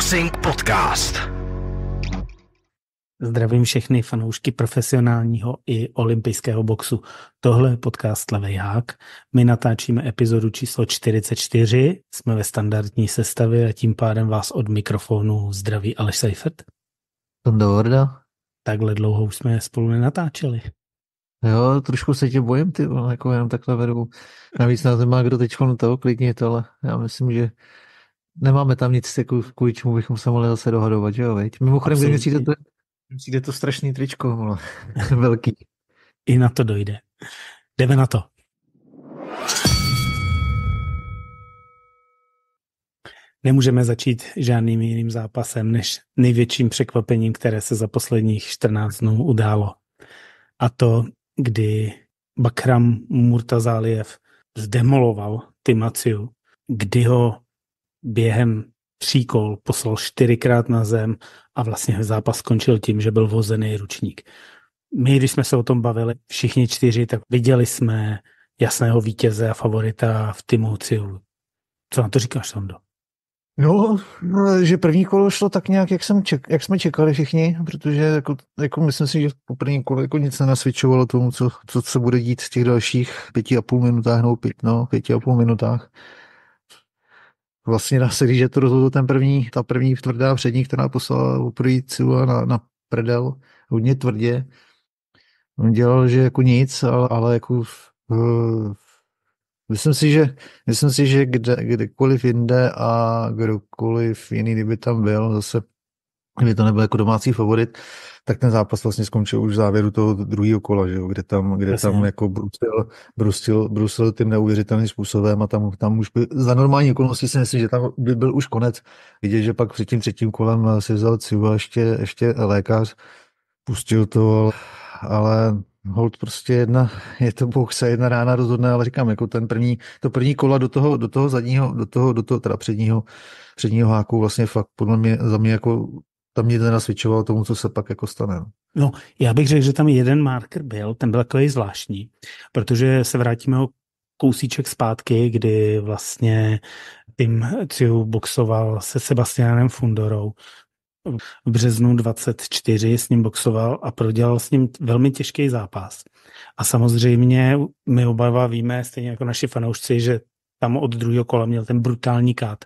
Boxing Podcast. Zdravím všechny fanoušky profesionálního i olympijského boxu. Tohle je podcast Levej hák. My natáčíme epizodu číslo 44, jsme ve standardní sestavě a tím pádem vás od mikrofonu zdraví Aleš Seifert. Tondo Vorda. Takhle dlouho už jsme spolu nenatáčeli. Jo, trošku se tě bojím, ty vole, jako jenom takhle vedu. Navíc nás má kdo teď klidně to, ale já myslím, že nemáme tam nic, jako, kvůli čemu bychom se mohli zase dohadovat, že jo, veď? Mimochodem, když přijde to, přijde to strašný tričko, molo. velký. I na to dojde. Jdeme na to. Nemůžeme začít žádným jiným zápasem než největším překvapením, které se za posledních 14 dnů událo. A to, kdy Bakram Murtazáliev zdemoloval Timaciu, kdy ho během tří kol poslal čtyřikrát na zem a vlastně zápas skončil tím, že byl vozený ručník. My, když jsme se o tom bavili všichni čtyři, tak viděli jsme jasného vítěze a favorita v týmu Ciulu. Co na to říkáš, Sondo? No, že první kolo šlo tak nějak, jak, jsem ček, jak jsme čekali všichni, protože jako, jako myslím si, že po první kole jako nic nenasvědčovalo tomu, co, co se bude dít v těch dalších pěti a půl minutách, no, pět, no, pěti a půl minutách vlastně dá se říct, že to rozhodl ten první, ta první tvrdá přední, která poslala oprvé a na, na prdel, hodně tvrdě. On dělal, že jako nic, ale, ale jako v, myslím si, že, myslím si, že kde, kdekoliv jinde a kdokoliv jiný, kdyby tam byl, zase kdyby to nebyl jako domácí favorit, tak ten zápas vlastně skončil už v závěru toho druhého kola, že jo, kde tam, kde Jasně. tam jako brusil, brusil, brusil tím neuvěřitelným způsobem a tam, tam už by, za normální okolnosti si myslím, že tam by byl už konec. Vidět, že pak před tím třetím kolem si vzal Civa ještě, ještě lékař, pustil to, ale hold prostě jedna, je to box se jedna rána rozhodne, ale říkám, jako ten první, to první kola do toho, do toho zadního, do toho, do toho teda předního, předního háku vlastně fakt podle mě, za mě jako tam mě to nasvědčovalo tomu, co se pak jako stane. No. no, já bych řekl, že tam jeden marker byl, ten byl takový zvláštní, protože se vrátíme o kousíček zpátky, kdy vlastně Tim Ciu boxoval se Sebastianem Fundorou. V březnu 24 s ním boxoval a prodělal s ním velmi těžký zápas. A samozřejmě my oba víme, stejně jako naši fanoušci, že tam od druhého kola měl ten brutální kát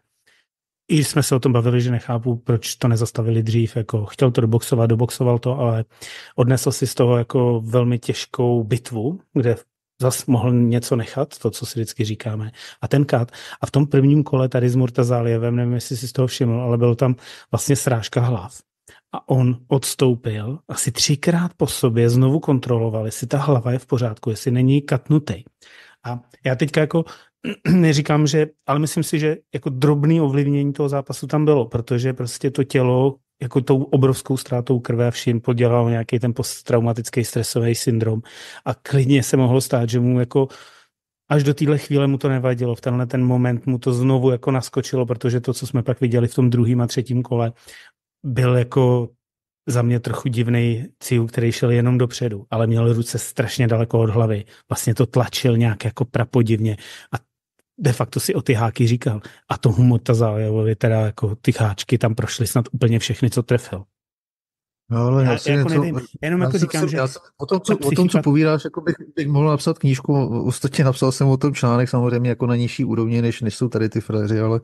i jsme se o tom bavili, že nechápu, proč to nezastavili dřív. Jako chtěl to doboxovat, doboxoval to, ale odnesl si z toho jako velmi těžkou bitvu, kde zas mohl něco nechat, to, co si vždycky říkáme. A ten kat. A v tom prvním kole tady s Murtazálěvem, nevím, jestli si z toho všiml, ale byl tam vlastně srážka hlav. A on odstoupil, asi třikrát po sobě znovu kontroloval, jestli ta hlava je v pořádku, jestli není katnutý. A já teďka jako neříkám, že, ale myslím si, že jako drobný ovlivnění toho zápasu tam bylo, protože prostě to tělo jako tou obrovskou ztrátou krve a vším podělalo nějaký ten posttraumatický stresový syndrom a klidně se mohlo stát, že mu jako až do téhle chvíle mu to nevadilo, v tenhle ten moment mu to znovu jako naskočilo, protože to, co jsme pak viděli v tom druhém a třetím kole, byl jako za mě trochu divný cíl, který šel jenom dopředu, ale měl ruce strašně daleko od hlavy. Vlastně to tlačil nějak jako prapodivně a de facto si o ty háky říkal. A tomu Motazajovi teda jako ty háčky tam prošly snad úplně všechny, co trefil. No, ale já, já, vlastně si jako něco, nevím, jenom já jako říkám, jsem, že... Já o, tom, co, jako o tom, co povídáš, jako bych, bych mohl napsat knížku, ostatně napsal jsem o tom článek samozřejmě jako na nižší úrovni, než, než jsou tady ty frajeři, ale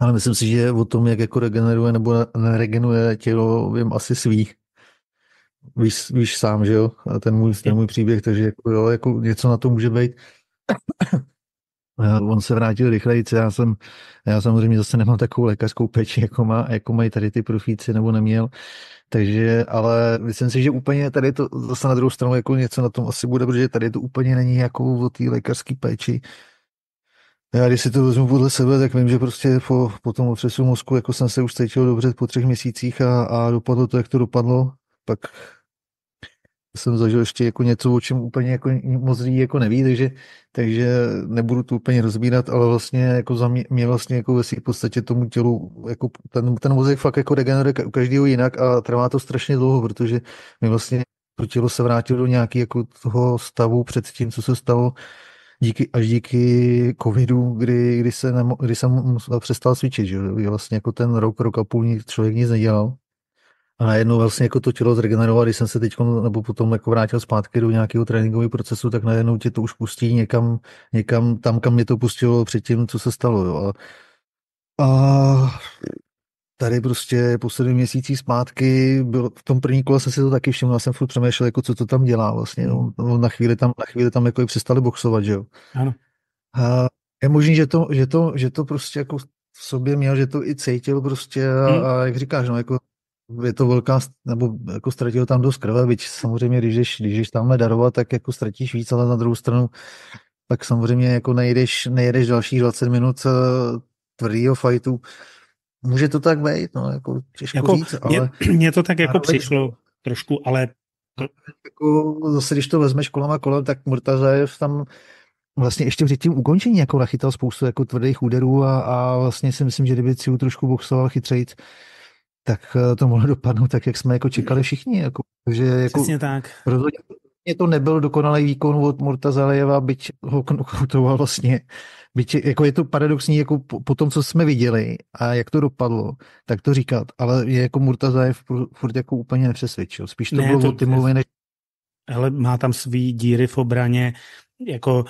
ale myslím si, že o tom, jak jako regeneruje nebo neregenuje tělo, vím asi svých. Víš, víš sám, že jo? A ten můj, ten můj příběh, takže jako, jo, jako něco na to může být. On se vrátil rychleji, já jsem, já samozřejmě zase nemám takovou lékařskou péči, jako, má, jako mají tady ty profíci, nebo neměl, takže, ale myslím si, že úplně tady to zase na druhou stranu jako něco na tom asi bude, protože tady to úplně není jako o té lékařské péči, já když si to vezmu podle sebe, tak vím, že prostě po, po tom otřesu mozku jako jsem se už cítil dobře po třech měsících a, a dopadlo to, jak to dopadlo. Pak jsem zažil ještě jako něco, o čem úplně jako moc lidí jako neví, takže, takže nebudu to úplně rozbírat, ale vlastně jako za mě, mě vlastně jako ve v podstatě tomu tělu, jako ten, ten mozek fakt jako regeneruje u každého jinak a trvá to strašně dlouho, protože mi vlastně to tělo se vrátilo do nějaký jako toho stavu před tím, co se stalo díky, až díky covidu, kdy, kdy, se nemo, kdy jsem přestal cvičit, že vlastně jako ten rok, rok a půl člověk nic nedělal, a najednou vlastně jako to tělo zregenerovalo, když jsem se teď nebo potom jako vrátil zpátky do nějakého tréninkového procesu, tak najednou tě to už pustí někam, někam tam, kam mě to pustilo předtím, co se stalo. Jo. A, a tady prostě po sedmi měsících zpátky, byl, v tom první kole jsem si to taky všiml, já jsem furt přemýšlel, jako co to tam dělá vlastně. No. Na chvíli tam, na chvíli tam jako i přestali boxovat, že jo. Ano. A je možný, že to, že to, že to prostě jako v sobě měl, že to i cítil prostě a, hmm. a jak říkáš, no jako je to velká, nebo jako ztratil tam dost krve, byť samozřejmě, když jdeš, když jdeš tamhle darovat, tak jako ztratíš víc, ale na druhou stranu tak samozřejmě jako nejdeš, nejedeš další 20 minut eh, tvrdýho fightu. Může to tak být, no, jako těžko jako, říct, ale... Mně to tak jako zároveň, přišlo trošku, ale... Jako, zase, když to vezmeš kolem a kolem, tak Murtazajev tam vlastně ještě před tím ukončení jako nachytal spoustu jako tvrdých úderů a, a vlastně si myslím, že kdyby si trošku boxoval chytřejc, tak eh, to mohlo dopadnout tak, jak jsme jako čekali všichni. Jako, že jako, Přesně tak. Rozhodně to nebyl dokonalý výkon od Zalejeva, byť ho knockoutoval vlastně. Byť, jako je to paradoxní, jako po, po, tom, co jsme viděli a jak to dopadlo, tak to říkat, ale je jako Zalejev furt jako úplně nepřesvědčil. Spíš to ne, bylo to, Timovi, než... Ale má tam svý díry v obraně, jako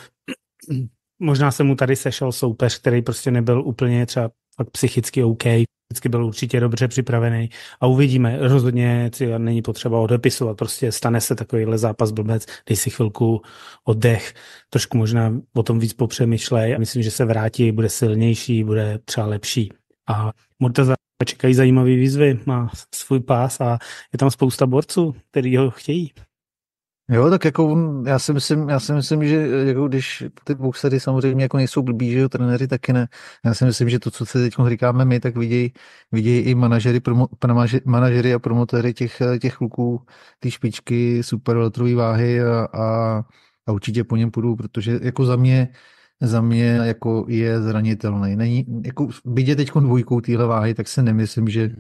možná se mu tady sešel soupeř, který prostě nebyl úplně třeba fakt psychicky OK, vždycky byl určitě dobře připravený a uvidíme. Rozhodně cí, není potřeba odepisovat, prostě stane se takovýhle zápas blbec, dej si chvilku oddech, trošku možná o tom víc popřemýšlej a myslím, že se vrátí, bude silnější, bude třeba lepší. A Murtaza čekají zajímavé výzvy, má svůj pás a je tam spousta borců, který ho chtějí. Jo, tak jako mm, já si myslím, já si myslím že eh, jako když ty boxery samozřejmě jako nejsou blbí, že jo, trenéři taky ne. Já si myslím, že to, co se teď říkáme my, tak vidějí, viděj i manažery, promo, manažery a promotéry těch, eh, těch kluků, ty špičky, super váhy a, a, a, určitě po něm půjdu, protože jako za mě, za mě jako je zranitelný. Není, jako, vidět teď dvojkou téhle váhy, tak si nemyslím, že hmm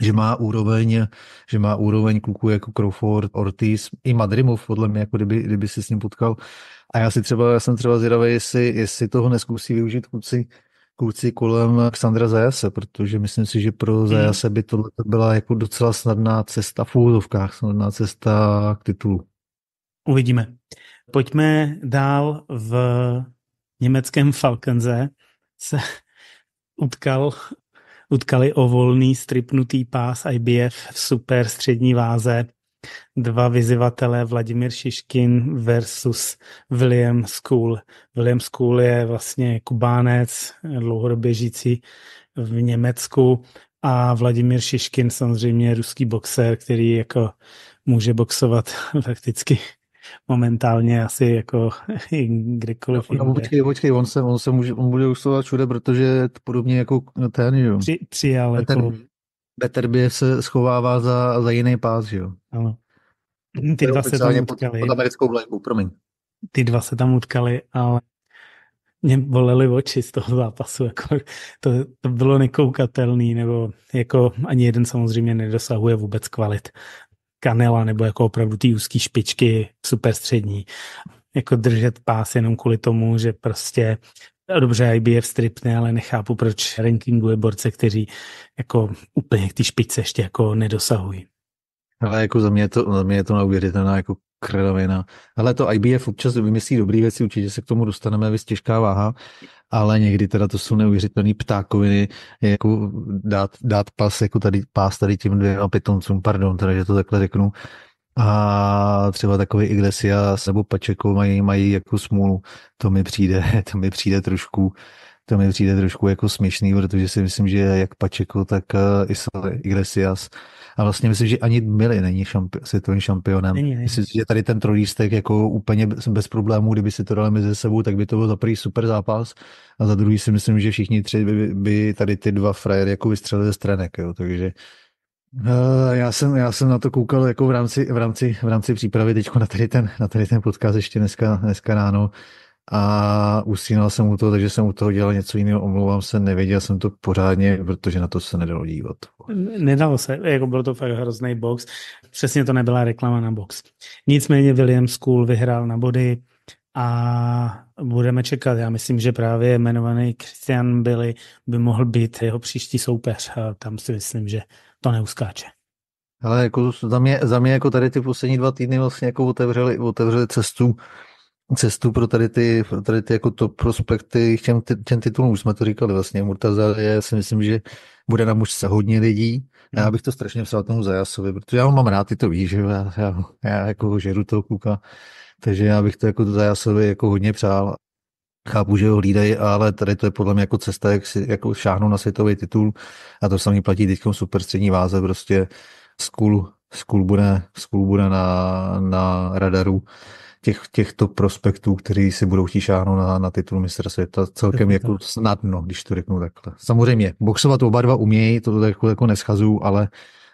že má úroveň, že má úroveň kluku jako Crawford, Ortiz, i Madrimov, podle mě, jako kdyby, kdyby si s ním potkal. A já si třeba, já jsem třeba zvědavý, jestli, jestli toho neskusí využít kluci, kluci kolem Xandra Zajase, protože myslím si, že pro hmm. Zajase by to byla jako docela snadná cesta v úzovkách, snadná cesta k titulu. Uvidíme. Pojďme dál v německém Falkenze se utkal utkali o volný stripnutý pás IBF v super střední váze. Dva vyzivatelé Vladimír Šiškin versus William School. William School je vlastně kubánec, dlouhodobě žijící v Německu a Vladimír Šiškin samozřejmě je ruský boxer, který jako může boxovat prakticky momentálně asi jako kdekoliv. No, no, počkej, počkej, on se, on se může, on bude usovat všude, protože podobně jako ten, jo. Tři, tři ale Better, jako... Better se schovává za, za jiný pás, jo. Ano. Ty dva se tam utkali. Pod, pod americkou vlajkou, promiň. Ty dva se tam utkali, ale mě boleli oči z toho zápasu, jako to, to bylo nekoukatelný, nebo jako ani jeden samozřejmě nedosahuje vůbec kvalit, Kanela nebo jako opravdu ty úzký špičky super střední. Jako držet pás jenom kvůli tomu, že prostě dobře IBF stripne, ale nechápu, proč rankinguje borce, kteří jako úplně k té špičce ještě jako nedosahují. Ale jako za mě, je to, za mě je to neuvěřitelná jako kravina. Ale to IBF občas vymyslí dobrý věci, určitě se k tomu dostaneme, vy těžká váha, ale někdy teda to jsou neuvěřitelné ptákoviny, jako dát, dát pas, jako tady, pás tady tím dvěma pitoncům, pardon, teda, že to takhle řeknu, a třeba takový Iglesias nebo Pačeko mají, mají jako smůlu. To mi přijde, to mi přijde trošku, to mi přijde trošku jako směšný, protože si myslím, že jak Pačeko, tak eh, i Iglesias a vlastně myslím, že ani Mili není šampi- světovým šampionem. Není, není. Myslím, že tady ten trojístek jako úplně bez, bez problémů, kdyby si to dali mezi sebou, tak by to byl za prvý super zápas. A za druhý si myslím, že všichni tři by, by tady ty dva frajery jako vystřelili ze stranek. Jo. Takže eh, já jsem, já jsem na to koukal jako v rámci, v rámci, v rámci přípravy teď na tady ten, na tady ten podcast ještě dneska, dneska ráno a usínal jsem u toho, takže jsem u toho dělal něco jiného, omlouvám se, nevěděl jsem to pořádně, protože na to se nedalo dívat. Nedalo se, jako byl to fakt hrozný box, přesně to nebyla reklama na box. Nicméně William School vyhrál na body a budeme čekat. Já myslím, že právě jmenovaný Christian Billy by mohl být jeho příští soupeř a tam si myslím, že to neuskáče. Ale jako za mě, za mě jako tady ty poslední dva týdny vlastně jako otevřeli, otevřeli cestu cestu pro tady ty, pro tady ty jako top prospekty těm, těm titulům. Už jsme to říkali vlastně. Murtaza já si myslím, že bude na mužce hodně lidí. Já hmm. bych to strašně psal tomu Zajasovi, protože já ho mám rád, ty to víš, že já, já, já jako žeru toho kluka. Takže já bych to jako Zajasovi jako hodně přál. Chápu, že ho hlídají, ale tady to je podle mě jako cesta, jak si jako šáhnu na světový titul. A to samý platí teď super střední váze, prostě skul, skul bude, skul bude na, na radaru těch, těchto prospektů, kteří si budou chtít šáhnout na, na titul mistra světa celkem to jako tak. snadno, když to řeknu takhle. Samozřejmě, boxovat oba dva umějí, to jako, jako neschazuju, ale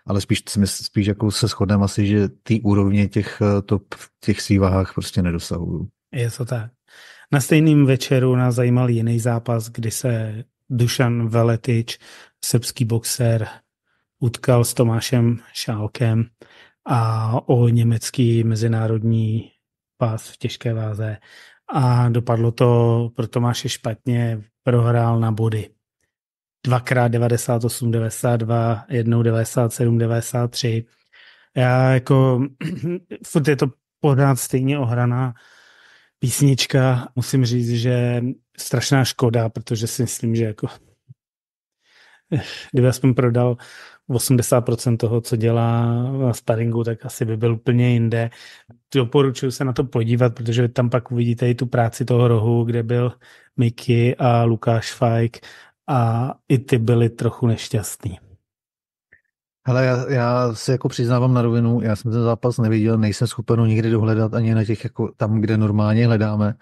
ale spíš, spíš jako se shodneme asi, že ty úrovně těch eh, to těch svých váhách prostě nedosahují. Je to tak. Na stejném večeru nás zajímal jiný zápas, kdy se Dušan Veletič, srbský boxer, utkal s Tomášem Šálkem a o německý mezinárodní pás v těžké váze a dopadlo to pro Tomáše špatně, prohrál na body. Dvakrát 98, 92, jednou 97, 93. Já jako, furt je to pořád stejně ohraná písnička. Musím říct, že strašná škoda, protože si myslím, že jako kdyby aspoň prodal 80% toho, co dělá na sparingu, tak asi by byl úplně jinde. Doporučuji se na to podívat, protože tam pak uvidíte i tu práci toho rohu, kde byl Miky a Lukáš Fajk a i ty byli trochu nešťastní. Ale já, já se jako přiznávám na rovinu, já jsem ten zápas neviděl, nejsem schopen ho nikdy dohledat ani na těch, jako tam, kde normálně hledáme.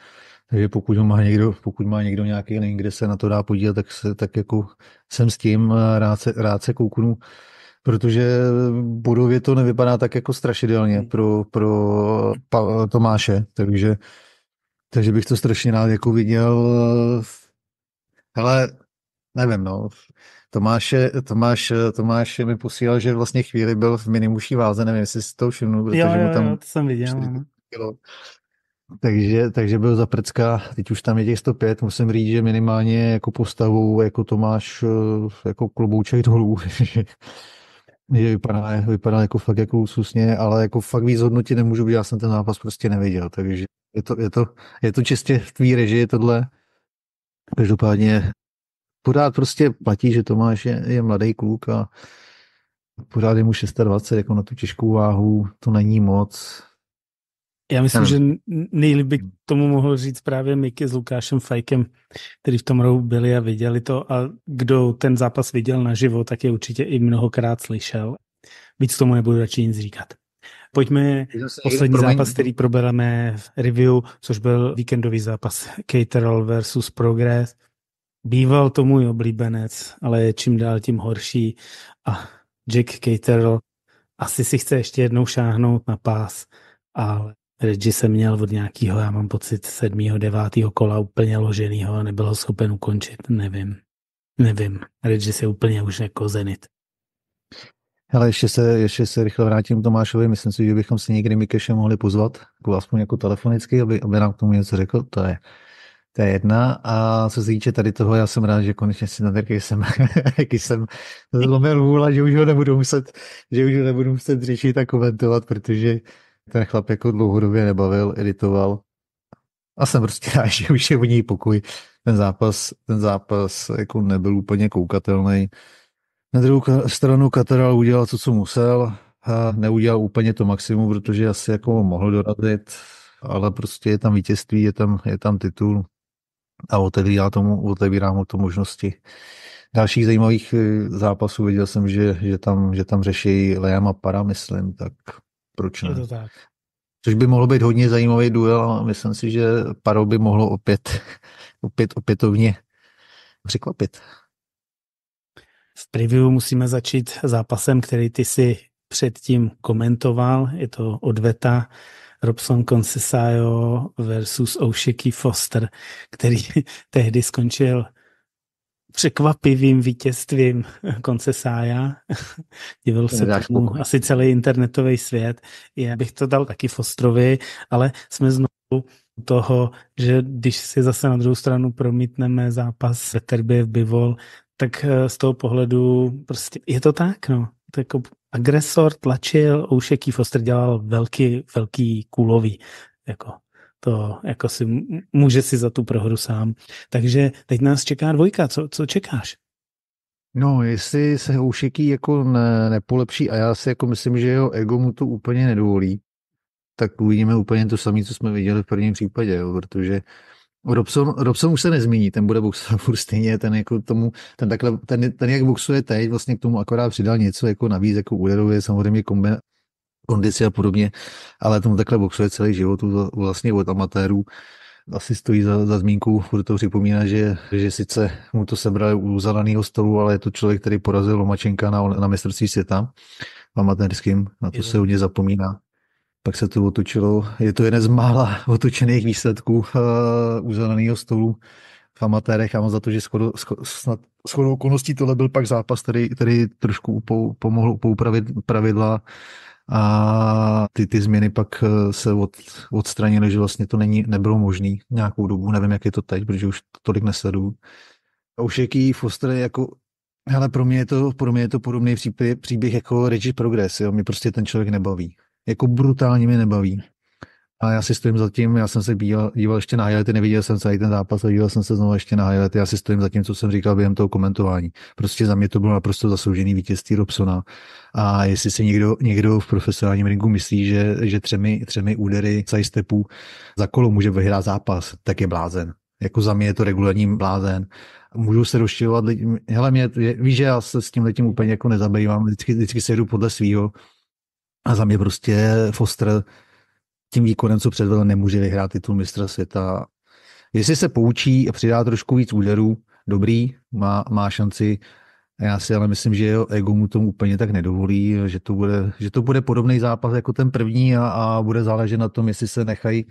Takže pokud, ho má někdo, pokud má někdo nějaký link, kde se na to dá podívat, tak, se, tak jako jsem s tím rád se, rád se kouknu, protože budově to nevypadá tak jako strašidelně hmm. pro, pro pa, Tomáše, takže, takže bych to strašně rád jako viděl. Ale nevím, no. Tomáše, Tomáš, Tomáš mi posílal, že vlastně chvíli byl v minimuší váze, nevím, jestli si to všimnul, protože jo, jo, mu tam jo, to jsem viděl. No. Kilo, takže, takže byl za prcka, teď už tam je těch 105, musím říct, že minimálně jako postavu, jako to máš eh, jako klobouček dolů, že vypadá, vypadá jako fakt jako úsusně, ale jako fakt víc hodnotit nemůžu, protože já jsem ten nápas prostě neviděl, takže je to, je to, je to čistě v tvý režii tohle. Každopádně pořád prostě platí, že Tomáš je, je mladý kluk a pořád je mu 26, jako na tu těžkou váhu, to není moc, já myslím, hmm. že nejlíp by k tomu mohl říct právě Miky s Lukášem Fajkem, který v tom rohu byli a viděli to a kdo ten zápas viděl na naživo, tak je určitě i mnohokrát slyšel. Víc tomu nebudu radši nic říkat. Pojďme Zase poslední zápas, který probereme v review, což byl víkendový zápas Caterall versus Progress. Býval to můj oblíbenec, ale je čím dál tím horší a Jack Caterall asi si chce ještě jednou šáhnout na pás, ale Reggie se měl od nějakého, já mám pocit, sedmého, devátého kola úplně loženýho a nebyl ho schopen ukončit, nevím. Nevím, Reggie se úplně už jako Zenit. Ale ještě se, ještě se rychle vrátím k Tomášovi. Myslím si, že bychom si někdy Mikeše mohli pozvat, jako aspoň jako telefonicky, aby, aby nám k tomu něco řekl. To je, to je jedna. A co se týče tady toho, já jsem rád, že konečně si na jaký jsem, jaký jsem zlomil vůle, že už ho nebudu muset, že už ho nebudu muset řešit a komentovat, protože ten chlap jako dlouhodobě nebavil, editoval. A jsem prostě rád, že už je v něj pokoj. Ten zápas, ten zápas jako nebyl úplně koukatelný. Na druhou stranu Kataral udělal to, co musel. A neudělal úplně to maximum, protože asi jako mohl dorazit, ale prostě je tam vítězství, je tam, je tam titul a otevírá, tomu, otevírá mu to možnosti. Dalších zajímavých e, zápasů viděl jsem, že, že, tam, že tam řeší Leama Para, myslím, tak proč ne? Je to tak. Což by mohlo být hodně zajímavý duel a myslím si, že Paro by mohlo opět, opět opětovně překvapit. V preview musíme začít zápasem, který ty si předtím komentoval. Je to odveta Robson Concesaio versus Oshiki Foster, který tehdy skončil překvapivým vítězstvím konce Sája. Divil se tomu asi celý internetový svět. Já bych to dal taky Fostrovi, ale jsme znovu toho, že když si zase na druhou stranu promítneme zápas Terbě v Bivol, tak eh, z toho pohledu prostě je to tak, no. To jako agresor tlačil, Oušeký Foster dělal velký, velký kůlový, Jako to jako si, může si za tu prohru sám. Takže teď nás čeká dvojka, co, co čekáš? No, jestli se Houšeký jako ne, nepolepší a já si jako myslím, že jeho ego mu to úplně nedovolí, tak uvidíme úplně to samé, co jsme viděli v prvním případě, jo, protože Robson, Robson už se nezmíní, ten bude boxovat furt stejně, ten jako tomu, ten takhle, ten, ten jak boxuje teď, vlastně k tomu akorát přidal něco jako navíc, jako úderově, samozřejmě kombe, kondici a podobně, ale tomu takhle boxuje celý život vlastně od amatérů. Asi stojí za, za zmínku, budu to připomínat, že, že sice mu to sebrali u zadaného stolu, ale je to člověk, který porazil Lomačenka na, na mistrovství světa amatérským, na to je. se hodně zapomíná. Pak se to otočilo, je to jeden z mála otočených výsledků eh, u zadaného stolu v amatérech. a mám za to, že skoro, snad shodou okolností tohle byl pak zápas, který, který trošku upou, pomohl poupravit pravidla a ty, ty změny pak eh, se od, odstranily, že vlastně to není, nebylo možné nějakou dobu, nevím, jak je to teď, protože už tolik nesledu. A už jaký Foster jako ale pro mě je to, pro mě je to podobný příběh, příběh jako Reggie Progress, jo? mě prostě ten člověk nebaví. Jako brutálně mi nebaví. A já si stojím za tím, já jsem se díval, díval ještě na highlighty, neviděl jsem celý ten zápas, ale díval jsem se znovu ještě na highlighty, já si stojím za tím, co jsem říkal během toho komentování. Prostě za mě to bylo naprosto zasloužený vítězství Robsona. A jestli si někdo, někdo v profesionálním ringu myslí, že, že třemi, třemi údery stepů za kolo může vyhrát zápas, tak je blázen. Jako za mě je to regulární blázen. Můžu se rozšilovat Hele, mě, víš, že já se s tím letím úplně jako nezabývám, vždycky, vždycky se jdu podle svýho. A za mě prostě Foster tím výkonem, co předvedl, nemůže vyhrát titul mistra světa. Jestli se poučí a přidá trošku víc úderů, dobrý, má, má šanci. Já si ale myslím, že jeho ego mu tomu úplně tak nedovolí, že to bude, že to bude podobný zápas jako ten první a, a bude záležet na tom, jestli se nechají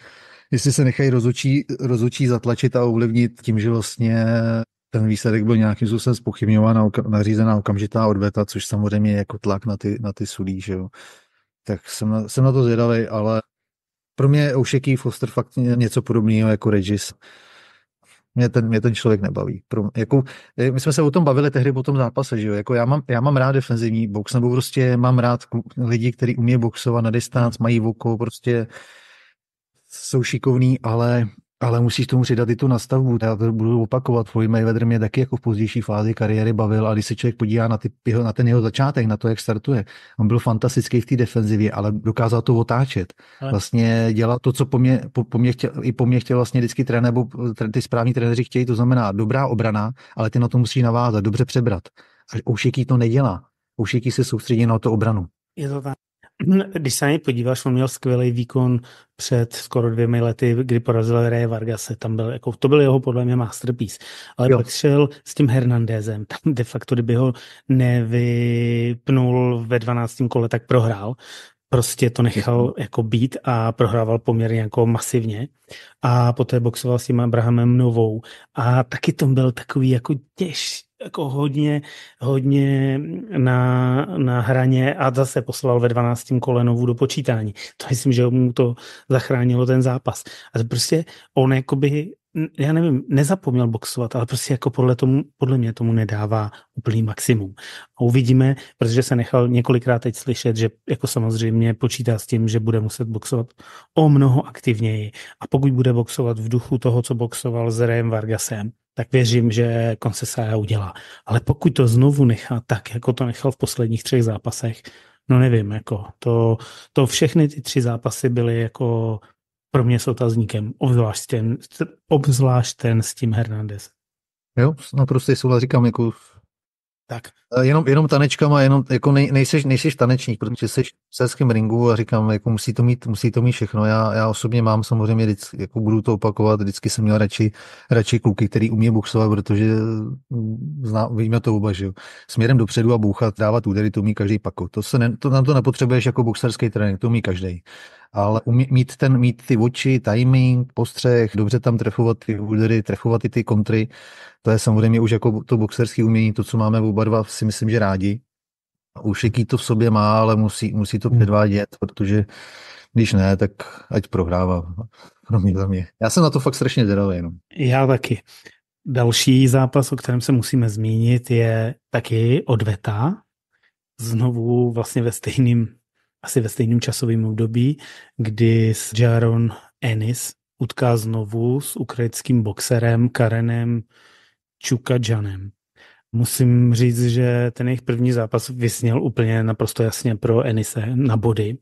jestli se nechají rozočí, rozočí zatlačit a ovlivnit tím, že vlastně ten výsledek byl nějakým způsobem zpochybňován a nařízená okamžitá odveta, což samozřejmě je jako tlak na ty, na ty sudí, že jo. Tak jsem na, jsem na to zvědavý, ale pro mě je Ošeký Foster fakt něco podobného jako Regis. Mě ten, mě ten člověk nebaví. Pro, mě, jako, e, my jsme se o tom bavili tehdy po tom zápase, že jo? Jako já, mám, já mám rád defenzivní box, nebo prostě mám rád lidi, kteří umí boxovat na distanc, mají voko, prostě jsou šikovní, ale ale musíš tomu přidat i tu nastavbu. Já to budu opakovat. Floyd Mayweather mě taky jako v pozdější fázi kariéry bavil, a když se člověk podívá na, ty, jeho, na ten jeho začátek, na to, jak startuje, on byl fantastický v té defenzivě, ale dokázal to otáčet. Ale... Vlastně dělat to, co po mě, po, po mě chtěl, i po mě chtěl vlastně vždycky trenér, nebo ty správní trenéři chtějí, to znamená dobrá obrana, ale ty na to musí navázat, dobře přebrat. A Oušeký to nedělá. Oušeký se soustředí na to obranu. Je to tak. Když se na něj podíváš, on měl skvělý výkon před skoro dvěmi lety, kdy porazil Ray Vargase. Tam byl, jako, to byl jeho podle mě masterpiece. Ale jo. pak šel s tím Hernandezem. Tam de facto, kdyby ho nevypnul ve 12. kole, tak prohrál prostě to nechal jako být a prohrával poměrně jako masivně. A poté boxoval s tím Abrahamem Novou. A taky to byl takový jako těž, jako hodně, hodně na, na hraně a zase poslal ve 12. kole do počítání. To myslím, že mu to zachránilo ten zápas. A to prostě on jakoby já nevím, nezapomněl boxovat, ale prostě jako podle, tomu, podle mě tomu nedává úplný maximum. A uvidíme, protože se nechal několikrát teď slyšet, že jako samozřejmě počítá s tím, že bude muset boxovat o mnoho aktivněji. A pokud bude boxovat v duchu toho, co boxoval s Rem Vargasem, tak věřím, že Koncesája udělá. Ale pokud to znovu nechá tak, jako to nechal v posledních třech zápasech, no nevím, jako to, to všechny ty tři zápasy byly jako pro mě s otazníkem, obzvlášť ten, obzvlášť ten s tím Hernandez. Jo, naprosto souhlas říkám, jako tak. Eh, jenom, jenom tanečkama, jenom jako nej, nejseš, nejseš tanečník, protože jsi v selském ringu a říkám, jako musí to mít, musí to mít všechno. Já, já osobně mám samozřejmě, vždycky, jako budu to opakovat, vždycky jsem měl radši, radši kluky, který umí boxovat, protože mm, zná, víme to oba, že jo. Směrem dopředu a bouchat, dávat údery, to umí každý pako. To se ne, to, na to nepotřebuješ jako boxerský trénink, to umí každý ale mít, ten, mít ty oči, timing, postřeh, dobře tam trefovat ty údery, trefovat i ty kontry, to je samozřejmě už jako to boxerské umění, to, co máme oba dva, si myslím, že rádi. Už jaký to v sobě má, ale musí, musí to hmm. předvádět, protože když ne, tak ať prohrává. Kromě no, za mě. Já jsem na to fakt strašně zvedal jenom. Já taky. Další zápas, o kterém se musíme zmínit, je taky odveta. Znovu vlastně ve stejném asi ve stejném časovém období, kdy s Jaron Ennis utká znovu s ukrajinským boxerem Karenem Čukadžanem. Musím říct, že ten jejich první zápas vysněl úplně naprosto jasně pro Enise na body.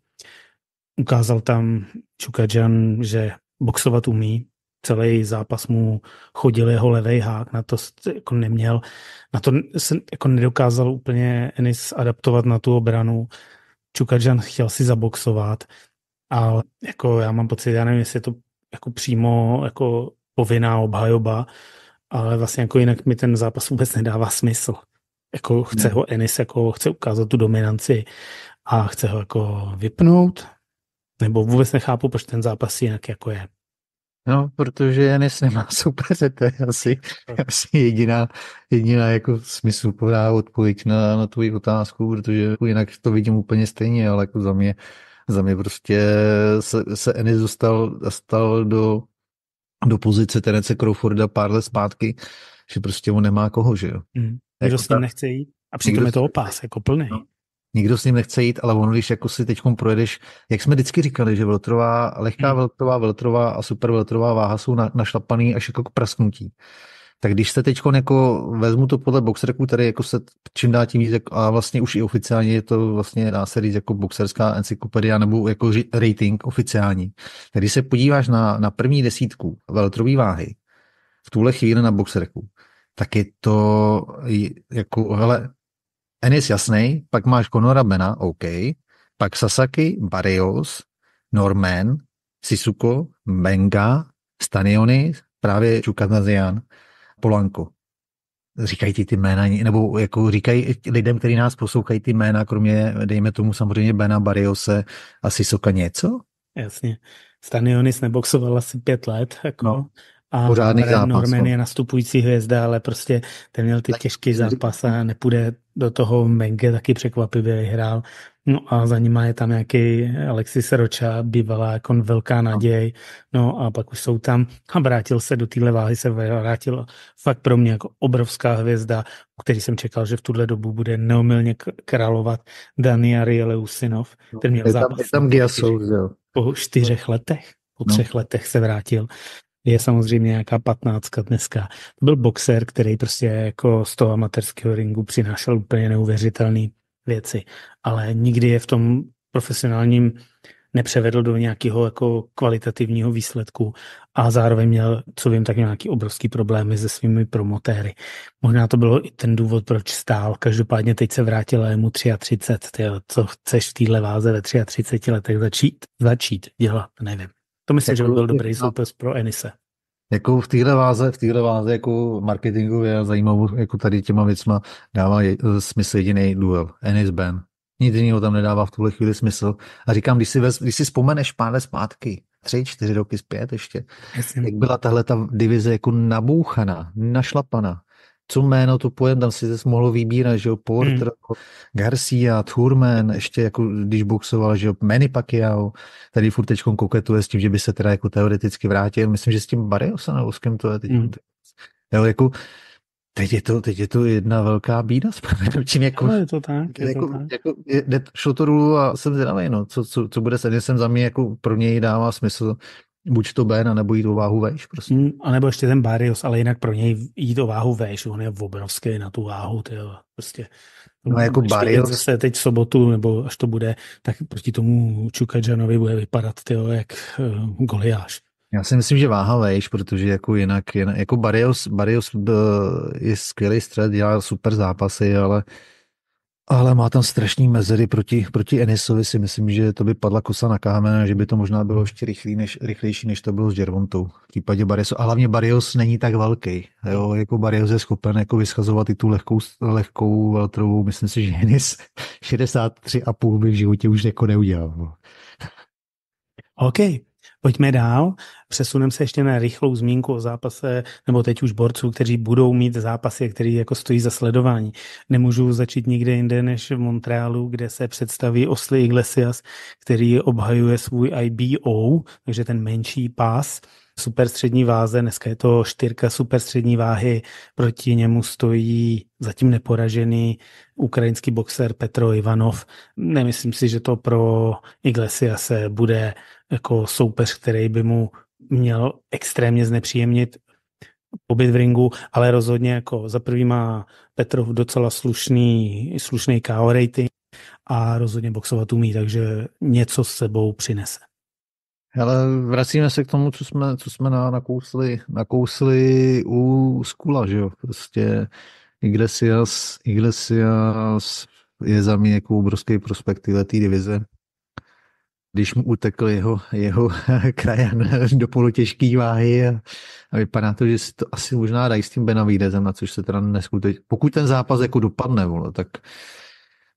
Ukázal tam Čukadžan, že boxovat umí, celý zápas mu chodil jeho levý hák, na to jako neměl, na to se jako nedokázal úplně Enis adaptovat na tu obranu Čukadžan chtěl si zaboxovat, ale jako já mám pocit, já nevím, jestli je to jako přímo jako povinná obhajoba, ale vlastně jako jinak mi ten zápas vůbec nedává smysl. Jako chce ne. ho Enis, jako chce ukázat tu dominanci a chce ho jako vypnout, nebo vůbec nechápu, proč ten zápas jinak jako je. No, protože Janis nemá soupeře, to je asi, asi jediná, jediná jako podá odpověď na, na tvoji otázku, protože jinak to vidím úplně stejně, ale jako za mě, za mě prostě se, se Enis dostal, dostal do, do pozice Terence Crawforda pár let zpátky, že prostě on nemá koho, že jo. Mm, jako s ním nechce jít? A přitom je to opás, jako plný. No, nikdo s ním nechce jít, ale on, když jako si teď projedeš, jak jsme vždycky říkali, že veltrová, lehká hmm. veltrová, veltrová a super veltrová váha jsou na, našlapaný až jako k prasknutí. Tak když se teď jako vezmu to podle boxerku, tady jako se čím dá tím víc, a vlastně už i oficiálně je to vlastně dá se říct jako boxerská encyklopedie nebo jako rating oficiální. Tak když se podíváš na, na první desítku veltrový váhy, v tuhle chvíli na boxerku, tak je to jako, hele, Ennis jasný, pak máš Konora Bena, OK, pak Sasaki, Barrios, Norman, Sisuko, Benga, Staniony, právě Čukanazian, Polanko. Říkají ti ty jména, nebo jako říkají lidem, kteří nás poslouchají ty jména, kromě, dejme tomu samozřejmě Bena, Barriose a Sisoka něco? Jasně. Stanionis neboxoval asi pět let, jako, no a pořádný zápas. Norman no. je nastupující hvězda, ale prostě ten měl ty tak. těžký zápas a nepůjde do toho Menge taky překvapivě vyhrál. No a za nima je tam nějaký Alexis Roča, bývalá jako velká no. naděj. No a pak už jsou tam a vrátil se do téhle váhy, se vrátil fakt pro mě jako obrovská hvězda, u který jsem čekal, že v tuhle dobu bude neomylně královat Dania Usinov, který no, měl zápas. Je tam, je tam Giasou, po čtyřech letech po třech no. letech se vrátil je samozřejmě nějaká patnáctka dneska. To byl boxer, který prostě jako z toho amatérského ringu přinášel úplně neuvěřitelné věci, ale nikdy je v tom profesionálním nepřevedl do nějakého jako kvalitativního výsledku a zároveň měl, co vím, tak nějaký obrovský problémy se svými promotéry. Možná to bylo i ten důvod, proč stál. Každopádně teď se vrátila jemu 33. Tyjo, co chceš v téhle váze ve 33 letech začít, začít dělat, nevím. To myslím, jako, že by jako byl dobrý no. soupeř pro Enise. Jako v téhle váze, v téhle váze jako marketingu a zajímavou, jako tady těma věcma dává je, e, smysl jediný duel, Enis Ben. Nic jiného tam nedává v tuhle chvíli smysl. A říkám, když si, vez, když si vzpomeneš pár let zpátky, tři, čtyři roky zpět ještě, Jasně. jak byla tahle ta divize jako nabouchaná, našlapaná, co jméno, to pojem, tam si zase mohlo vybírat, že jo, Porter, hmm. Jako Garcia, Thurman, ještě jako když boxoval, že jo, Manny Pacquiao, tady furt teďkom koketuje s tím, že by se teda jako teoreticky vrátil, myslím, že s tím Barriosanovskem to je teď. Hmm. Jo, jako, Teď je, to, teď je to jedna velká bída s čím Jako, no, je to tak. Je jako, to tak. Jako, je, šlo to a jsem zvědavý, no, co, co, co bude se jsem za mě, jako pro něj dává smysl buď to Ben, nebo jít o váhu vejš. Prostě. Hmm, a nebo ještě ten Barrios, ale jinak pro něj jít o váhu vejš, on je obrovský na tu váhu, tyjo, prostě. No jako Barrios. Zase teď v sobotu, nebo až to bude, tak proti tomu Čukadžanovi bude vypadat, tyjo, jak uh, goliáš. Já si myslím, že váha vejš, protože jako jinak, jinak jako Barrios, Barrios eh, je skvělý střed, dělá super zápasy, ale uh, ale má tam strašný mezery proti, proti Enisovi, si myslím, že to by padla kosa na kámen, že by to možná bylo hmm. ještě rychlý než, rychlejší, než to bylo s Gervontou. V případě Barrios. A hlavně Barrios není tak velký. Jo? Hmm. Jako Barrios je schopen jako vyschazovat i tu lehkou, lehkou veltrovou. Myslím si, že Enis 63,5 by v životě už jako neudělal. OK, Pojďme dál. Přesuneme se ještě na rychlou zmínku o zápase, nebo teď už borců, kteří budou mít zápasy, který jako stojí za sledování. Nemůžu začít nikde jinde než v Montrealu, kde se představí Osli Iglesias, který obhajuje svůj IBO, takže ten menší pás Superstřední váze, dneska je to čtyřka superstřední váhy, proti němu stojí zatím neporažený ukrajinský boxer Petro Ivanov. Nemyslím si, že to pro Iglesiase bude jako soupeř, který by mu měl extrémně znepříjemnit pobyt v ringu, ale rozhodně jako za prvý má Petrov docela slušný, slušný KO rating a rozhodně boxovat umí, takže něco s sebou přinese. Ale vracíme se k tomu, co jsme, co jsme na, nakousli, nakousli u Skula, že jo? Prostě Iglesias, Iglesias je za mě jako obrovský prospekt této divize když mu utekl jeho, jeho krajan do polotěžké váhy a, a vypadá to, že si to asi možná dají s tím Benavidezem, na což se teda neskutečně. Pokud ten zápas jako dopadne, vole, tak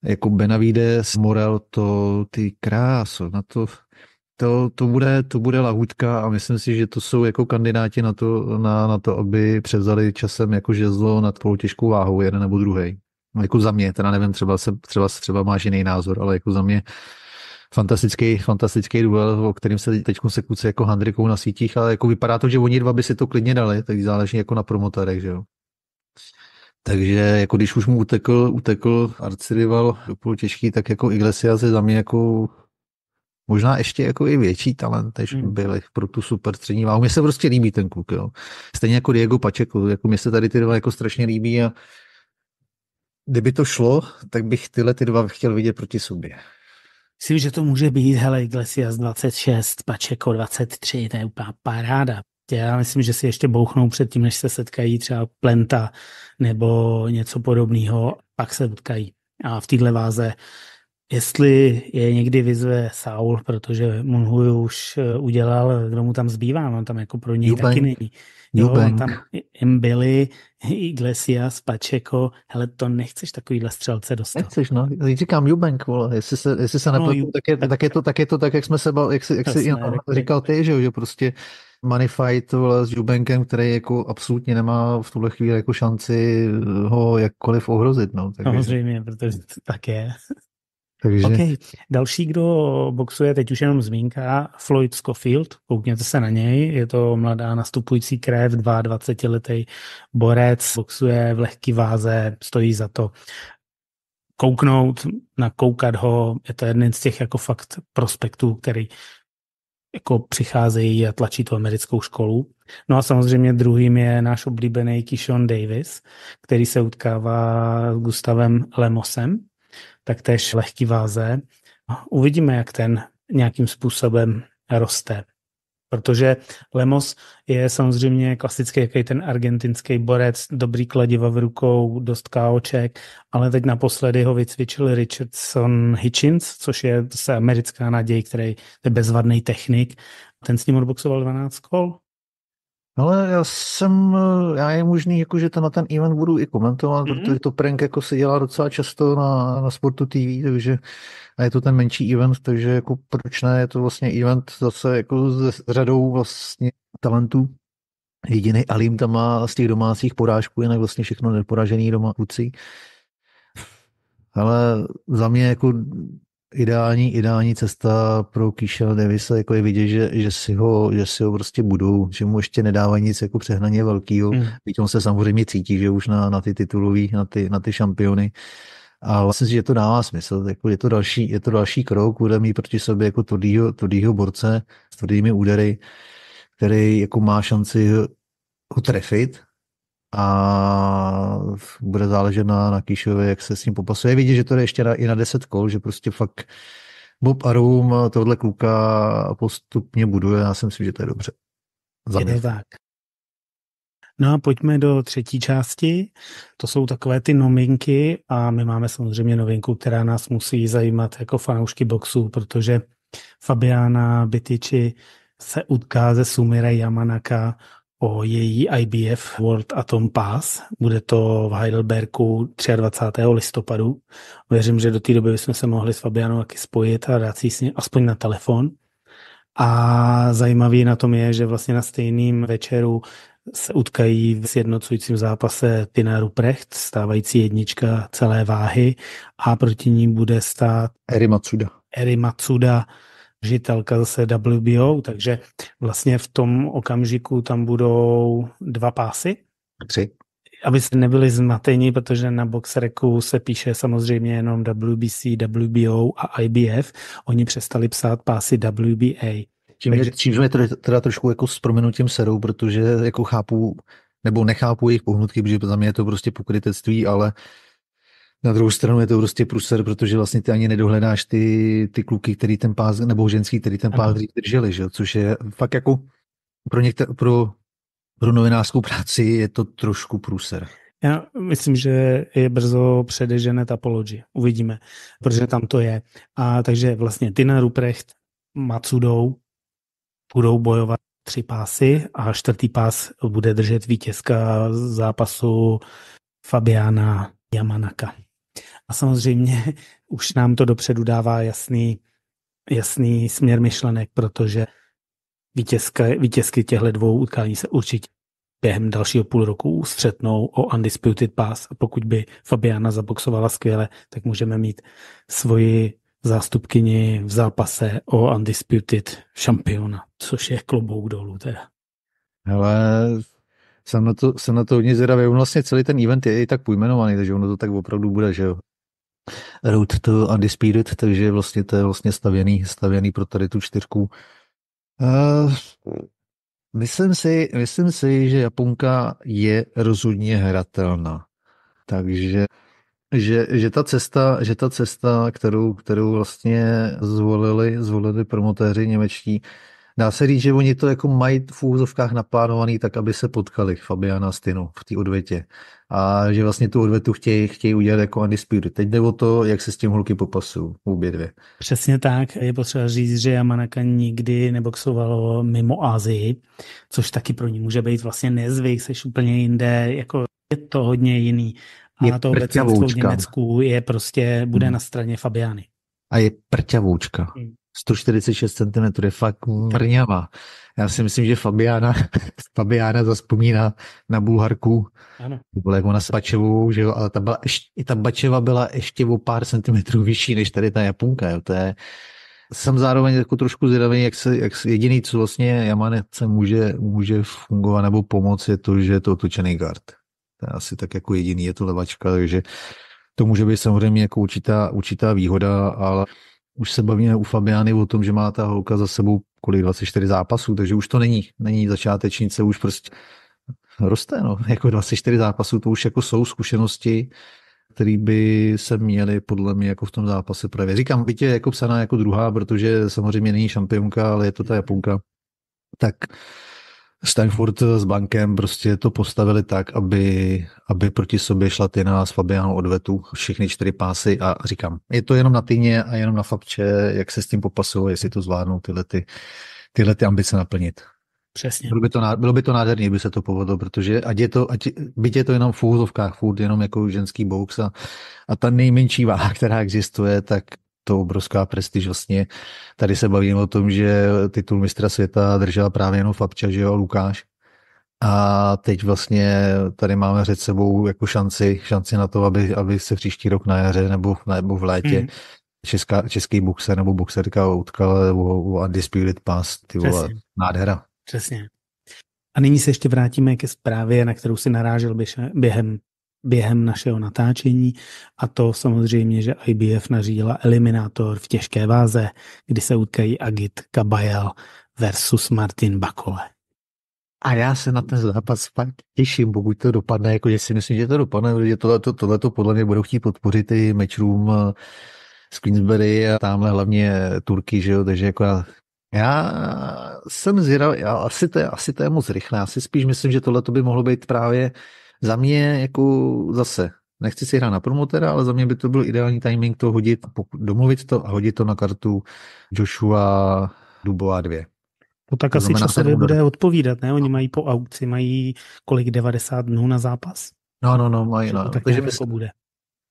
jako Benavides, Morel, to ty kráso, na to, to, to, bude, to bude lahutka a myslím si, že to jsou jako kandidáti na to, na, na to aby převzali časem jako žezlo nad polotěžkou váhou jeden nebo druhý. Jako za mě, teda nevím, třeba, se, třeba, třeba máš jiný názor, ale jako za mě fantastický, fantastický duel, o kterým se teď se kluci jako handrikou na sítích, ale jako vypadá to, že oni dva by si to klidně dali, tak záleží jako na promotorech, že jo. Takže jako když už mu utekl, utekl arcirival do půl těžký, tak jako Iglesias je za mě jako možná ještě jako i větší talent, než hmm. byl pro tu super střední váhu. Mně se prostě líbí ten kluk, jo. Stejně jako Diego Pačeku, jako mně se tady ty dva jako strašně líbí a kdyby to šlo, tak bych tyhle ty dva chtěl vidět proti sobě. Myslím, že to může být, hele, Iglesias 26, Pačeko 23, to je úplná paráda. Já myslím, že si ještě bouchnou před tím, než se setkají třeba Plenta nebo něco podobného, pak se utkají. A v téhle váze, jestli je někdy vyzve Saul, protože Monhu už eh, udělal, kdo mu tam zbývá, on no, tam jako pro něj taky není. Newbank. Jo, tam Mbili, Iglesias, Pacheco, hele, to nechceš takovýhle střelce dostat. Nechceš, no. Říkám Jubank, vole, jestli se, jestli se no, nepletu, no, tak, je, tak, je to, tak je to tak, jak jsme se bavili, jak, si, jak si říkal ty, že, jo, prostě money fight vole, s Jubankem, který jako absolutně nemá v tuhle chvíli jako šanci ho jakkoliv ohrozit. No, Samozřejmě, no, protože to tak je. Takže... Okay. Další, kdo boxuje, teď už jenom zmínka, Floyd Schofield, koukněte se na něj, je to mladá nastupující krev, 22-letý borec, boxuje v lehký váze, stojí za to kouknout, nakoukat ho, je to jeden z těch jako fakt prospektů, který jako přicházejí a tlačí tu americkou školu. No a samozřejmě druhým je náš oblíbený Kishon Davis, který se utkává s Gustavem Lemosem, taktéž lehký váze. Uvidíme, jak ten nějakým způsobem roste. Protože Lemos je samozřejmě klasický, jaký ten argentinský borec, dobrý kladiva v rukou, dost káoček, ale teď naposledy ho vycvičil Richardson Hitchins, což je zase americká naděj, který je bezvadný technik. Ten s ním odboxoval 12 kol, ale já jsem, já je možný, jako, že to na ten event budu i komentovat, mm-hmm. protože to prank jako se dělá docela často na, na Sportu TV, takže a je to ten menší event, takže jako proč ne, je to vlastně event zase jako s řadou vlastně talentů. Jediný Alim tam má z těch domácích porážků, jinak vlastně všechno neporažený doma kluci. Ale za mě jako ideální, ideální cesta pro Kýšel Davise, jako je vidět, že, že, si ho, že si ho prostě budou, že mu ještě nedávají nic jako přehnaně velkýho. Mm. Víte, on se samozřejmě cítí, že už na, na ty titulový, na ty, na ty šampiony. a vlastně, si, že to dává smysl. Jako je, to další, je to další krok, bude mít proti sobě jako tvrdýho, tvrdýho borce s tvrdými údery, který jako má šanci ho trefit, a bude záležet na, na Kýšovi, jak se s ním popasuje. Vidí, že to je ještě na, i na 10 kol, že prostě fakt Bob Arum tohle kluka postupně buduje. Já si myslím, že to je dobře. Za je to tak. No a pojďme do třetí části. To jsou takové ty novinky a my máme samozřejmě novinku, která nás musí zajímat jako fanoušky boxu, protože Fabiana Bitiči se utká ze Sumire Yamanaka o její IBF World Atom Pass. Bude to v Heidelbergu 23. listopadu. Věřím, že do té doby bychom se mohli s Fabianou taky spojit a dát si s ním aspoň na telefon. A zajímavý na tom je, že vlastně na stejným večeru se utkají v sjednocujícím zápase Tina Ruprecht, stávající jednička celé váhy a proti ní bude stát Eri Matsuda. Eri Matsuda, ředitelka zase WBO, takže vlastně v tom okamžiku tam budou dva pásy. Tři. se nebyli zmateni, protože na Boxreku se píše samozřejmě jenom WBC, WBO a IBF. Oni přestali psát pásy WBA. Tím, Takže... že jsme teda, teda trošku jako s proměnutím serou, protože jako chápu, nebo nechápu jejich pohnutky, protože za mě je to prostě pokrytectví, ale uh, na druhou stranu je to prostě pruser, protože vlastně ty ani nedohledáš ty, ty kluky, který ten pás, nebo ženský, který ten pás dřív drželi, že? což je fakt jako pro, některé, pro, pro novinářskou práci je to trošku pruser. Já myslím, že je brzo předežené Apology. Uvidíme, protože tam to je. A takže vlastně Tina Ruprecht, Macudou budou bojovat tři pásy a čtvrtý pás bude držet vítězka zápasu Fabiana Yamanaka. A samozřejmě už nám to dopředu dává jasný, jasný směr myšlenek, protože vítězka, vítězky těchto dvou utkání se určitě během dalšího půl roku střetnou o Undisputed Pass a pokud by Fabiana zaboxovala skvěle, tak můžeme mít svoji zástupkyni v zápase o Undisputed šampiona, což je klobouk dolů teda. Ale jsem na to, jsem na to hodně zvědavý. On vlastně celý ten event je i tak pojmenovaný, takže ono to tak opravdu bude, že jo. Road to Undisputed, takže vlastně to je vlastně stavěný, stavěný pro tady tu čtyřku. Uh, myslím, si, myslím si, že Japonka je rozhodně hratelná. Takže že, že, ta cesta, že ta cesta, kterou, kterou vlastně zvolili, zvolili promotéři němečtí, Dá se říct, že oni to jako mají v úzovkách naplánovaný tak, aby se potkali Fabiana Stinu v té odvětě. A že vlastně tu odvetu chtějí, chtějí udělat jako Undisputed. Teď jde o to, jak se s tím holky popasují, obě dvě. Přesně tak. Je potřeba říct, že Yamanaka nikdy neboxovalo mimo Azii, což taky pro ní může být vlastně nezvyk, seš úplně jinde, jako je to hodně jiný. A je to obecně v Německu je prostě, bude hmm. na straně Fabiany. A je prťavoučka. Hmm. 146 cm, je fakt mrňavá. Já si myslím, že Fabiana, Fabiana zaspomíná na Bulharku. Ano. Byla jako na Spačevou, že jo, ale ta, byla ještě, ta Bačeva byla ještě o pár centimetrů vyšší než tady ta Japonka, jo, to je, jsem zároveň jako trošku zvědavý, jak se, jak se jediný, co vlastně Jamanece může, může fungovat nebo pomoct, je to, že je to otočený gard. To je asi tak jako jediný, je to levačka, takže to může být samozřejmě jako určitá, určitá výhoda, ale už se bavíme u Fabiany o tom, že má ta holka za sebou kolik 24 zápasů, takže už to není, není začátečnice, už prostě roste, no, jako 24 zápasů, to už jako jsou zkušenosti, který by se měli podle mě jako v tom zápase právě. Říkám, byť je jako psaná jako druhá, protože samozřejmě není šampionka, ale je to ta Japonka, tak Stanford s bankem prostě to postavili tak, aby, aby proti sobě šla Tina s Fabianou odvetu všechny čtyři pásy a říkám, je to jenom na Tyně a jenom na Fabče, jak se s tím popasují, jestli to zvládnou tyhle, ty, tyhle ty ambice naplnit. Přesně. Bylo by to, bylo by to nádherný, by se to povedlo, protože ať je to, ať, byť je to jenom v úzovkách furt, jenom jako ženský box a, a ta nejmenší váha, která existuje, tak to obrovská prestiž. Vlastně tady se bavíme o tom, že titul mistra světa držela právě jenom Fabča, že jo, Lukáš. A teď vlastně tady máme před sebou jako šanci, šanci na to, aby, aby se příští rok na jaře nebo, nebo v létě mm. česká, český boxer nebo boxerka utkala o, o Undisputed Pass, ty vole, Přesně. nádhera. Přesně. A nyní se ještě vrátíme ke zprávě, na kterou si narážel během během našeho natáčení a to samozřejmě, že IBF nařídila eliminátor v těžké váze, kdy se utkají Agit Kabajel versus Martin Bakole. A já se na ten zápas fakt těším, pokud to dopadne, jako si myslím, že to dopadne, protože tohle to podle mě budou chtít podpořit i mečrům z eh, Queensberry a tamhle hlavně Turky, že jo, takže jako já, já jsem zvědav, asi, to, asi to je moc rychlé, asi spíš myslím, že tohle by mohlo být právě za mě jako zase, nechci si hrát na promotera, ale za mě by to byl ideální timing to hodit, domluvit to a hodit to na kartu Joshua Dubová 2. To tak to asi časově bude odpovídat, ne? Oni mají po aukci, mají kolik 90 dnů na zápas? No, no, no, mají. No. Tak Takže to jako bude.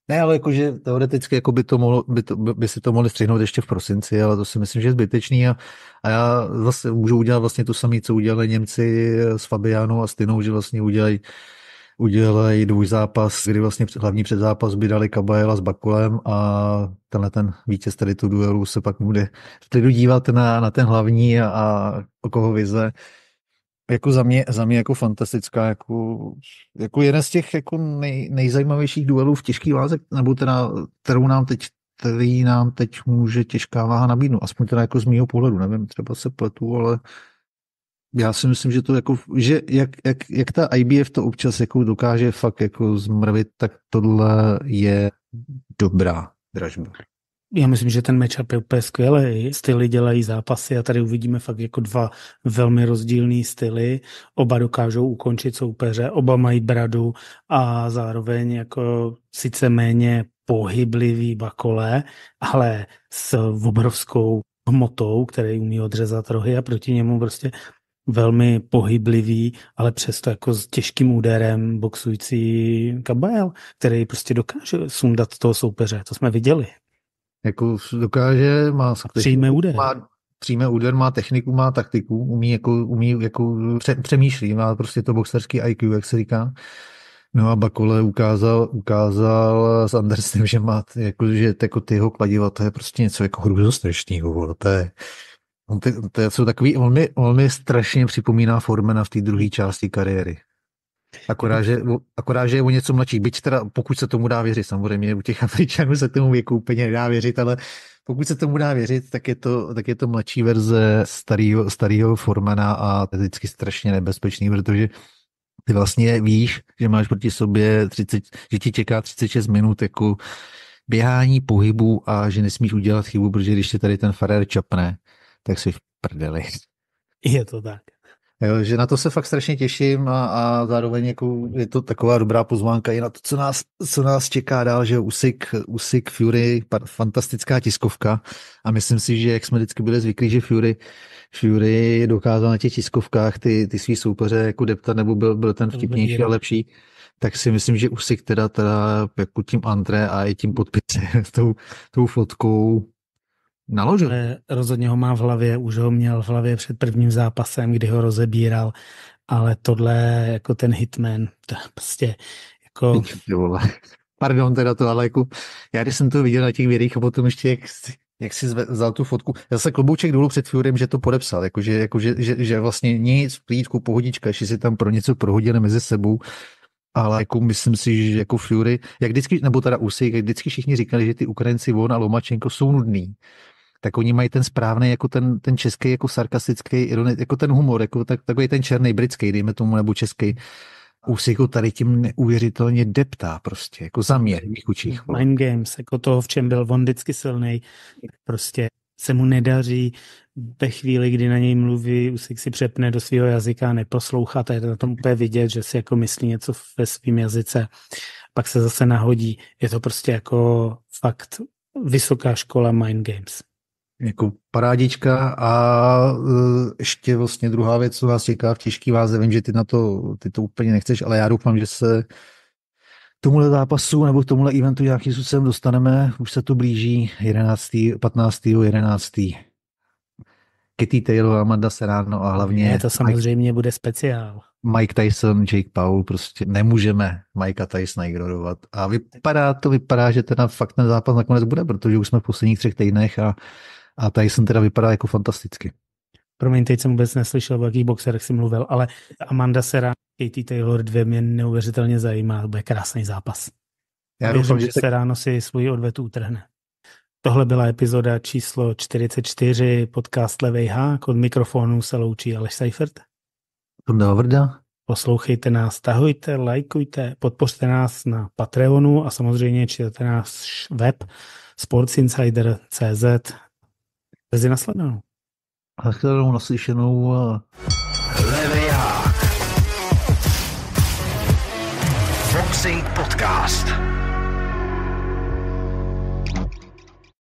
Ne, ale jakože teoreticky jako by, to mohlo, by, to, by si to mohli střihnout ještě v prosinci, ale to si myslím, že je zbytečný a, a já zase můžu udělat vlastně to samé, co udělali Němci s Fabiánou a Stinou, že vlastně udělají udělají zápas, kdy vlastně hlavní předzápas by dali Kabajela s Bakulem a tenhle ten vítěz tady tu duelu se pak bude v klidu dívat na, na ten hlavní a, a o koho vize. Jako za mě, za mě jako fantastická, jako, jako jeden z těch jako nej, nejzajímavějších duelů v těžký váze, nebo teda, kterou nám teď který nám teď může těžká váha nabídnout. Aspoň teda jako z mýho pohledu, nevím, třeba se pletu, ale já si myslím, že to jako, že jak, jak, jak ta IBF to občas jako dokáže fakt jako zmrvit, tak tohle je dobrá dražba. Já myslím, že ten matchup je úplně skvělý. Styly dělají zápasy a tady uvidíme fakt jako dva velmi rozdílné styly. Oba dokážou ukončit soupeře, oba mají bradu a zároveň jako sice méně pohyblivý bakole, ale s obrovskou hmotou, který umí odřezat rohy a proti němu prostě velmi pohyblivý, ale přesto jako s těžkým úderem boxující Kabael, který prostě dokáže sundat toho soupeře, to jsme viděli. Jako dokáže, má přijme úder. Má, přijme úder, má techniku, má taktiku, umí jako, umí jako pře, přemýšlí, má prostě to boxerský IQ, jak se říká. No a Bakole ukázal, ukázal s Andersem, že má, jako, že jako ty jeho kladiva, to je prostě něco jako hrůzostrašného, to je, On ty, to jsou takový, on mi, on mi strašně připomíná Formena v té druhé části kariéry. Akorát že, akorát, že je o něco mladší. Byť teda, pokud se tomu dá věřit, samozřejmě u těch Američanů se tomu věku úplně nedá věřit, ale pokud se tomu dá věřit, tak je to, tak je to mladší verze starého, Formena a to je vždycky strašně nebezpečný, protože ty vlastně víš, že máš proti sobě 30, že ti čeká 36 minut jako běhání, pohybu a že nesmíš udělat chybu, protože když tě tady ten Ferrer čapne, tak si v prdeli. Je to tak. Jo, že na to se fakt strašně těším a, a zároveň jako je to taková dobrá pozvánka i na to, co nás, co nás čeká dál, že Usik, Usik Fury, fantastická tiskovka a myslím si, že jak jsme vždycky byli zvyklí, že Fury, Fury dokázal na těch tiskovkách ty, ty svý soupeře jako depta nebo byl, byl ten vtipnější a lepší, tak si myslím, že Usik teda, teda jako tím André a i tím podpisem, tou, tou fotkou naložil. Rozhodně ho má v hlavě, už ho měl v hlavě před prvním zápasem, kdy ho rozebíral, ale tohle jako ten hitman, to prostě jako... Pardon teda to, ale jako, já když jsem to viděl na těch videích a potom ještě jak, jak si vzal tu fotku, já se klobouček dolů před Fiorem, že to podepsal, jakože, jakože že, že vlastně nic, plítku, pohodička, že si tam pro něco prohodili mezi sebou, ale jako myslím si, že jako Fury, jak vždycky, nebo teda Usyk, jak vždycky všichni říkali, že ty Ukrajinci Von a Lomačenko jsou nudný, tak oni mají ten správný, jako ten, ten český, jako sarkastický, ironi, jako ten humor, jako tak, takový ten černý britský, dejme tomu, nebo český. jako tady tím neuvěřitelně deptá prostě, jako za mě, učích. Mind games, jako toho, v čem byl on vždycky silný, prostě se mu nedaří ve chvíli, kdy na něj mluví, Usik si přepne do svého jazyka neposlouchá, to je na tom úplně vidět, že si jako myslí něco ve svém jazyce, pak se zase nahodí. Je to prostě jako fakt vysoká škola mind games jako parádička a eh, ještě vlastně druhá věc, co vás čeká v těžký váze, vím, že ty na to, ty to úplně nechceš, ale já doufám, že se tomuhle zápasu nebo k tomuhle eventu nějakým způsobem dostaneme, už se to blíží 11. 15. 11. Kitty Taylor, Amanda Serrano a hlavně... Je to samozřejmě Mike, bude speciál. Mike Tyson, Jake Paul, prostě nemůžeme Mike Tyson ignorovat. A vypadá to, vypadá, že teda fakt ten zápas nakonec bude, protože už jsme v posledních třech týdnech a a tady jsem teda vypadá jako fantasticky. Promiň, teď jsem vůbec neslyšel, o jakých boxerech si mluvil, ale Amanda Sera, Katie Taylor 2 mě neuvěřitelně zajímá, to bude krásný zápas. Já Věřím, doufám, že se ráno si svůj odvetu utrhne. Tohle byla epizoda číslo 44 podcast Levej Hák. Od mikrofonu se loučí Aleš Seifert. Tunda Vrda. Poslouchejte nás, tahujte, lajkujte, podpořte nás na Patreonu a samozřejmě čtěte nás web sportsinsider.cz Brzy nasledanou. Nasledanou, naslyšenou. Leviák. Foxing Podcast.